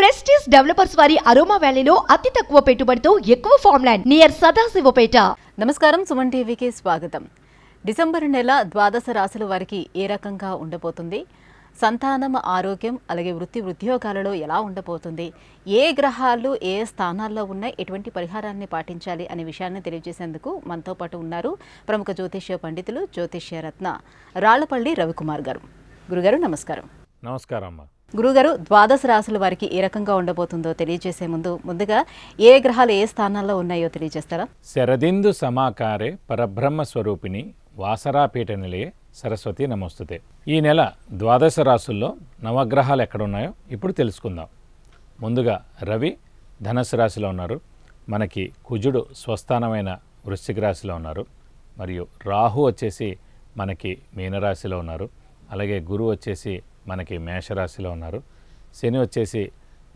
prestige developers వారి aroma వ్యాలీలో అతి తక్కువ పెట్టుబడితో ఎక్కువ ఫార్మ్లాండ్ నియర్ సదాశివపేట నమస్కారం సుమన్ టీవీకి స్వాగతం డిసెంబర్ నెల ద్వాదశ రాశుల వారికి ఏ రకంగా ఉండబోతుంది సంతానం ఆరోగ్యం అలాగే వృత్తి ఉద్యోగాలలో ఎలా ఉండబోతుంది ఏ గ్రహాలు ఏ స్థానాల్లో ఉన్నాయి ఎటువంటి పరిహారాన్ని పాటించాలి అనే విషయాన్ని తెలియజేసేందుకు మనతో పాటు ఉన్నారు ప్రముఖ జ్యోతిష్య పండితులు జ్యోతిష్య రత్న రాళ్లపల్లి రవికుమార్ గారు గురుగారు నమస్కారం నమస్కారం అమ్మా గురుగారు ద్వాదశ రాశుల వారికి ఏ రకంగా ఉండబోతుందో తెలియజేసే ముందు ముందుగా ఏ గ్రహాలు ఏ స్థానాల్లో ఉన్నాయో తెలియజేస్తారా శరదిందు సమాకారే పరబ్రహ్మ స్వరూపిణి వాసరాపీఠ నిలయే సరస్వతి నమోస్తుతే ఈ నెల ద్వాదశ రాశుల్లో నవగ్రహాలు ఎక్కడున్నాయో ఇప్పుడు తెలుసుకుందాం ముందుగా రవి ధనస్సు రాశిలో ఉన్నారు మనకి కుజుడు స్వస్థానమైన వృశ్చిక రాశిలో ఉన్నారు మరియు రాహు వచ్చేసి మనకి మీనరాశిలో ఉన్నారు అలాగే గురువు వచ్చేసి మనకి మేషరాశిలో ఉన్నారు శని వచ్చేసి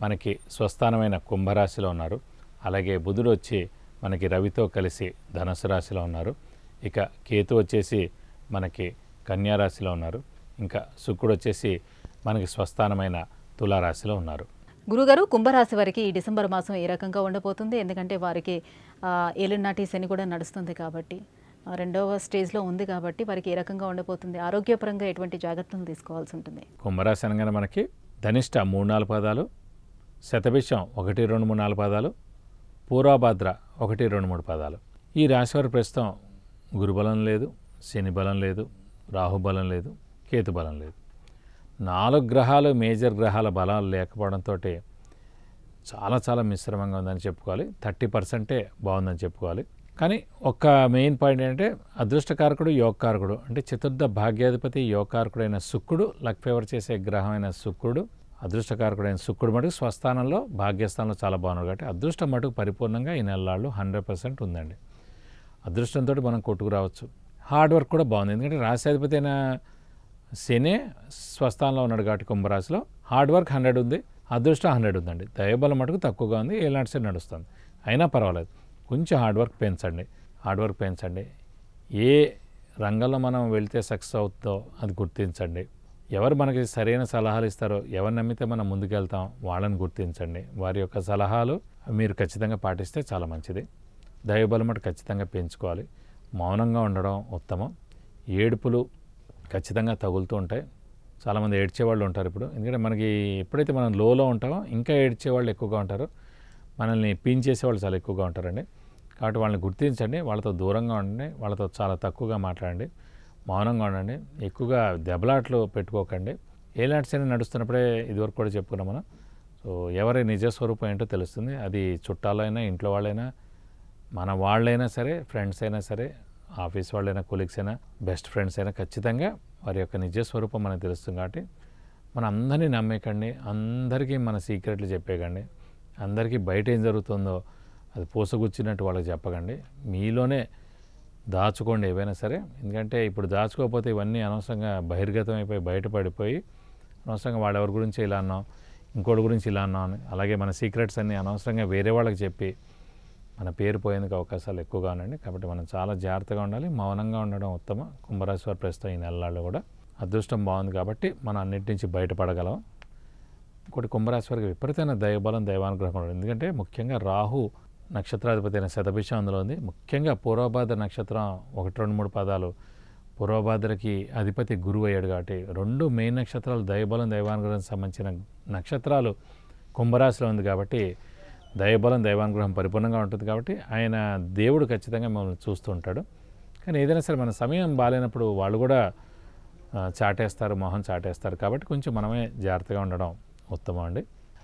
మనకి స్వస్థానమైన కుంభరాశిలో ఉన్నారు అలాగే బుధుడు వచ్చి మనకి రవితో కలిసి ధనుసు రాశిలో ఉన్నారు ఇక కేతు వచ్చేసి మనకి కన్యారాశిలో ఉన్నారు ఇంకా శుక్రుడు వచ్చేసి మనకి స్వస్థానమైన తులారాశిలో ఉన్నారు గురుగారు కుంభరాశి వారికి ఈ డిసెంబర్ మాసం ఏ రకంగా ఉండబోతుంది ఎందుకంటే వారికి నాటి శని కూడా నడుస్తుంది కాబట్టి రెండవ స్టేజ్లో ఉంది కాబట్టి వారికి ఏ రకంగా ఉండబోతుంది ఆరోగ్యపరంగా ఎటువంటి జాగ్రత్తలు తీసుకోవాల్సి ఉంటుంది కుంభరాశి అనగానే మనకి ధనిష్ట మూడు నాలుగు పదాలు శతభిషం ఒకటి రెండు మూడు నాలుగు పదాలు పూర్వభద్ర ఒకటి రెండు మూడు పదాలు ఈ రాశివారి ప్రస్తుతం గురుబలం లేదు శని బలం లేదు రాహుబలం లేదు కేతుబలం లేదు నాలుగు గ్రహాలు మేజర్ గ్రహాల బలాలు లేకపోవడంతో చాలా చాలా మిశ్రమంగా ఉందని చెప్పుకోవాలి థర్టీ పర్సెంటే బాగుందని చెప్పుకోవాలి కానీ ఒక మెయిన్ పాయింట్ ఏంటంటే అదృష్టకారకుడు యోగకారకుడు అంటే చతుర్థ భాగ్యాధిపతి యోగకారకుడైన శుక్రుడు లక్ ఫేవర్ చేసే అయిన శుక్రుడు అదృష్టకారకుడైన శుక్రుడు మటుకు స్వస్థానంలో భాగ్యస్థానంలో చాలా బాగున్నాడు కాబట్టి అదృష్టం మటుకు పరిపూర్ణంగా ఈ నెలలాళ్ళు హండ్రెడ్ పర్సెంట్ ఉందండి అదృష్టంతో మనం కొట్టుకురావచ్చు హార్డ్ వర్క్ కూడా బాగుంది ఎందుకంటే రాశ్యాధిపతి అయిన శనే స్వస్థానంలో ఉన్నాడు కాబట్టి కుంభరాశిలో హార్డ్ వర్క్ హండ్రెడ్ ఉంది అదృష్టం హండ్రెడ్ ఉందండి దయబలం మటుకు తక్కువగా ఉంది ఏలాంటి సైడ్ నడుస్తుంది అయినా పర్వాలేదు కొంచెం హార్డ్ వర్క్ పెంచండి హార్డ్ వర్క్ పెంచండి ఏ రంగంలో మనం వెళితే సక్సెస్ అవుతుందో అది గుర్తించండి ఎవరు మనకి సరైన సలహాలు ఇస్తారో ఎవరు నమ్మితే మనం ముందుకెళ్తాం వాళ్ళని గుర్తించండి వారి యొక్క సలహాలు మీరు ఖచ్చితంగా పాటిస్తే చాలా మంచిది మటు ఖచ్చితంగా పెంచుకోవాలి మౌనంగా ఉండడం ఉత్తమం ఏడుపులు ఖచ్చితంగా తగులుతూ ఉంటాయి చాలామంది ఏడ్చేవాళ్ళు ఉంటారు ఇప్పుడు ఎందుకంటే మనకి ఎప్పుడైతే మనం లోలో ఉంటామో ఇంకా ఏడ్చేవాళ్ళు ఎక్కువగా ఉంటారు మనల్ని చేసే వాళ్ళు చాలా ఎక్కువగా ఉంటారండి కాబట్టి వాళ్ళని గుర్తించండి వాళ్ళతో దూరంగా ఉండండి వాళ్ళతో చాలా తక్కువగా మాట్లాడండి మౌనంగా ఉండండి ఎక్కువగా దెబ్బలాట్లు పెట్టుకోకండి ఏలాట్స్ అయినా నడుస్తున్నప్పుడే ఇదివరకు కూడా చెప్పుకున్నాం మనం సో ఎవరి నిజస్వరూపం ఏంటో తెలుస్తుంది అది చుట్టాలైనా ఇంట్లో వాళ్ళైనా మన వాళ్ళైనా సరే ఫ్రెండ్స్ అయినా సరే ఆఫీస్ వాళ్ళైనా కొలీగ్స్ అయినా బెస్ట్ ఫ్రెండ్స్ అయినా ఖచ్చితంగా వారి యొక్క నిజస్వరూపం మనకు తెలుస్తుంది కాబట్టి మన అందరినీ నమ్మేకండి అందరికీ మన సీక్రెట్లు చెప్పేకండి అందరికీ బయట ఏం జరుగుతుందో అది పూసగుచ్చినట్టు వాళ్ళకి చెప్పకండి మీలోనే దాచుకోండి ఏవైనా సరే ఎందుకంటే ఇప్పుడు దాచుకోకపోతే ఇవన్నీ అనవసరంగా బహిర్గతం అయిపోయి బయటపడిపోయి అనవసరంగా వాళ్ళెవరి గురించి ఇలా అన్నాం ఇంకోటి గురించి ఇలా అన్నాం అలాగే మన సీక్రెట్స్ అన్నీ అనవసరంగా వేరే వాళ్ళకి చెప్పి మన పేరు పోయేందుకు అవకాశాలు ఎక్కువగా ఉండండి కాబట్టి మనం చాలా జాగ్రత్తగా ఉండాలి మౌనంగా ఉండడం ఉత్తమ కుంభరాశి వారి ప్రస్తుతం ఈ నెలల్లో కూడా అదృష్టం బాగుంది కాబట్టి మనం అన్నిటి నుంచి బయటపడగలం ఇంకోటి కుంభరాశి వారికి విపరీతమైన దైవబలం దైవానుగ్రహం ఎందుకంటే ముఖ్యంగా రాహు నక్షత్రాధిపతి అయిన శతభిషం అందులో ఉంది ముఖ్యంగా పూర్వభాద్ర నక్షత్రం ఒకటి రెండు మూడు పదాలు పూర్వభాద్రకి అధిపతి గురువు అయ్యాడు కాబట్టి రెండు మెయిన్ నక్షత్రాలు దైవబలం దైవానుగ్రహం సంబంధించిన నక్షత్రాలు కుంభరాశిలో ఉంది కాబట్టి దైవబలం దైవానుగ్రహం పరిపూర్ణంగా ఉంటుంది కాబట్టి ఆయన దేవుడు ఖచ్చితంగా మిమ్మల్ని చూస్తూ ఉంటాడు కానీ ఏదైనా సరే మన సమయం బాగాలేనప్పుడు వాళ్ళు కూడా చాటేస్తారు మొహం చాటేస్తారు కాబట్టి కొంచెం మనమే జాగ్రత్తగా ఉండడం ఉత్తమం అండి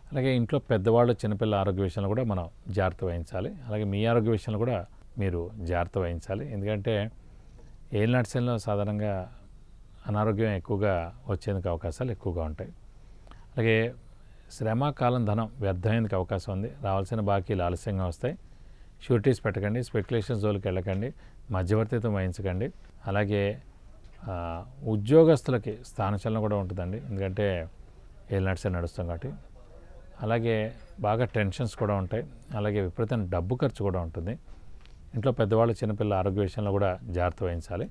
అలాగే ఇంట్లో పెద్దవాళ్ళు చిన్నపిల్లల ఆరోగ్య విషయంలో కూడా మనం జాగ్రత్త వహించాలి అలాగే మీ ఆరోగ్య విషయంలో కూడా మీరు జాగ్రత్త వహించాలి ఎందుకంటే ఏలినాటిసంలో సాధారణంగా అనారోగ్యం ఎక్కువగా వచ్చేందుకు అవకాశాలు ఎక్కువగా ఉంటాయి అలాగే శ్రమ కాలం ధనం వ్యర్థమయ్యేందుకు అవకాశం ఉంది రావాల్సిన బాకీలు ఆలస్యంగా వస్తాయి షూరిటీస్ పెట్టకండి స్పెక్యులేషన్ జోలికి వెళ్ళకండి మధ్యవర్తిత్వం వహించకండి అలాగే ఉద్యోగస్తులకి స్థానచలనం కూడా ఉంటుందండి ఎందుకంటే ఏళ్ళు నడిసే నడుస్తాం కాబట్టి అలాగే బాగా టెన్షన్స్ కూడా ఉంటాయి అలాగే విపరీతమైన డబ్బు ఖర్చు కూడా ఉంటుంది ఇంట్లో పెద్దవాళ్ళు చిన్నపిల్లల ఆరోగ్య విషయంలో కూడా జాగ్రత్త వహించాలి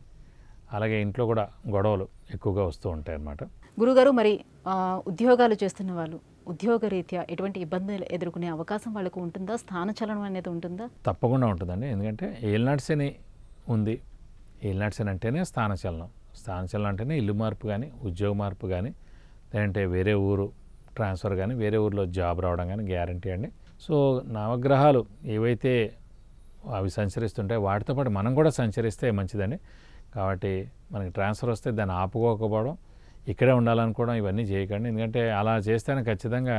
అలాగే ఇంట్లో కూడా గొడవలు ఎక్కువగా వస్తూ ఉంటాయి అన్నమాట గురుగారు మరి ఉద్యోగాలు చేస్తున్న వాళ్ళు ఉద్యోగరీత్యా ఎటువంటి ఇబ్బందులు ఎదుర్కొనే అవకాశం వాళ్ళకు ఉంటుందా స్థానచలనం అనేది ఉంటుందా తప్పకుండా ఉంటుందండి ఎందుకంటే ఏలినాటిసేని ఉంది ఏలినాటిసేని అంటేనే స్థానచలనం స్థానచలనం అంటేనే ఇల్లు మార్పు కానీ ఉద్యోగ మార్పు కానీ లేదంటే వేరే ఊరు ట్రాన్స్ఫర్ కానీ వేరే ఊరిలో జాబ్ రావడం కానీ గ్యారంటీ అండి సో నవగ్రహాలు ఏవైతే అవి సంచరిస్తుంటాయి వాటితో పాటు మనం కూడా సంచరిస్తే మంచిదండి కాబట్టి మనకి ట్రాన్స్ఫర్ వస్తే దాన్ని ఆపుకోకపోవడం ఇక్కడే ఉండాలనుకోవడం ఇవన్నీ చేయకండి ఎందుకంటే అలా చేస్తేనే ఖచ్చితంగా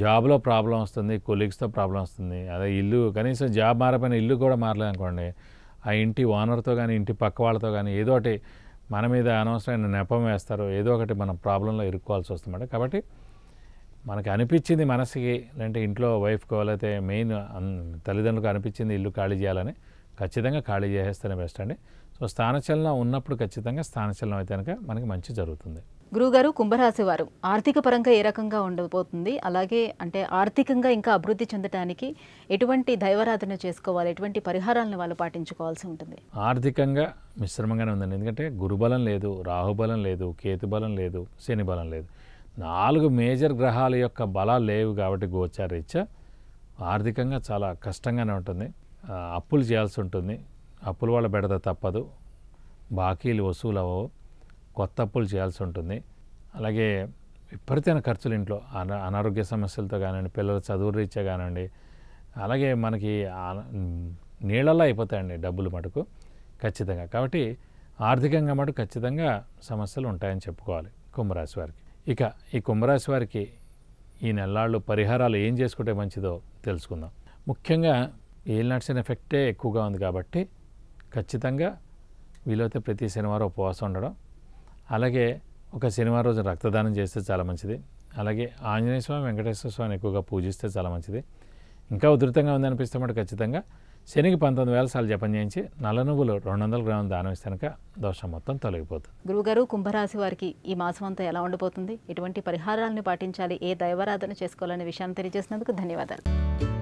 జాబ్లో ప్రాబ్లం వస్తుంది కొలీగ్స్తో ప్రాబ్లం వస్తుంది అదే ఇల్లు కనీసం జాబ్ మారపోయిన ఇల్లు కూడా మారలేదనుకోండి ఆ ఇంటి ఓనర్తో కానీ ఇంటి పక్క వాళ్ళతో కానీ ఏదో ఒకటి మన మీద అనవసరమైన నెపం వేస్తారో ఏదో ఒకటి మనం ప్రాబ్లంలో ఇరుక్కోవాల్సి వస్తుందన్నమాట కాబట్టి మనకు అనిపించింది మనసుకి లేదంటే ఇంట్లో వైఫ్కో లేకపోతే మెయిన్ తల్లిదండ్రులకు అనిపించింది ఇల్లు ఖాళీ చేయాలని ఖచ్చితంగా ఖాళీ చేసేస్తేనే బెస్ట్ అండి సో స్థానచలనం ఉన్నప్పుడు ఖచ్చితంగా స్థానచలనం అయితే కనుక మనకి మంచి జరుగుతుంది గురుగారు కుంభరాశి వారు ఆర్థిక పరంగా ఏ రకంగా ఉండబోతుంది అలాగే అంటే ఆర్థికంగా ఇంకా అభివృద్ధి చెందడానికి ఎటువంటి దైవారాధన చేసుకోవాలి ఎటువంటి పరిహారాలను వాళ్ళు పాటించుకోవాల్సి ఉంటుంది ఆర్థికంగా మిశ్రమంగానే ఉందండి ఎందుకంటే గురుబలం లేదు రాహుబలం లేదు కేతుబలం లేదు శని బలం లేదు నాలుగు మేజర్ గ్రహాల యొక్క బలాలు లేవు కాబట్టి రీత్యా ఆర్థికంగా చాలా కష్టంగానే ఉంటుంది అప్పులు చేయాల్సి ఉంటుంది అప్పుల వాళ్ళ బెడద తప్పదు బాకీలు వసూలు అవ్వవు కొత్త అప్పులు చేయాల్సి ఉంటుంది అలాగే విపరీతమైన ఖర్చులు ఇంట్లో అన అనారోగ్య సమస్యలతో కానివ్వండి పిల్లల చదువు రీత్యా కానివ్వండి అలాగే మనకి నీళ్ళల్లో అయిపోతాయండి డబ్బులు మటుకు ఖచ్చితంగా కాబట్టి ఆర్థికంగా మటు ఖచ్చితంగా సమస్యలు ఉంటాయని చెప్పుకోవాలి కుంభరాశి వారికి ఇక ఈ కుంభరాశి వారికి ఈ నెలాళ్ళు పరిహారాలు ఏం చేసుకుంటే మంచిదో తెలుసుకుందాం ముఖ్యంగా ఏలినాడ్సిన ఎఫెక్టే ఎక్కువగా ఉంది కాబట్టి ఖచ్చితంగా వీలైతే ప్రతి శనివారం ఉపవాసం ఉండడం అలాగే ఒక శనివారం రోజు రక్తదానం చేస్తే చాలా మంచిది అలాగే ఆంజనేయ స్వామి వెంకటేశ్వర స్వామిని ఎక్కువగా పూజిస్తే చాలా మంచిది ఇంకా ఉధృతంగా ఉందనిపిస్తే మటు ఖచ్చితంగా శనికి పంతొమ్మిది వేల సార్లు జపం చేయించి నల్ల నువ్వులు రెండు వందల గ్రాములు దానం ఇస్తానుక దోషం మొత్తం తొలగిపోతుంది గురువుగారు కుంభరాశి వారికి ఈ మాసం అంతా ఎలా ఉండిపోతుంది ఎటువంటి పరిహారాలను పాటించాలి ఏ దైవారాధన చేసుకోవాలనే విషయాన్ని తెలియజేసినందుకు ధన్యవాదాలు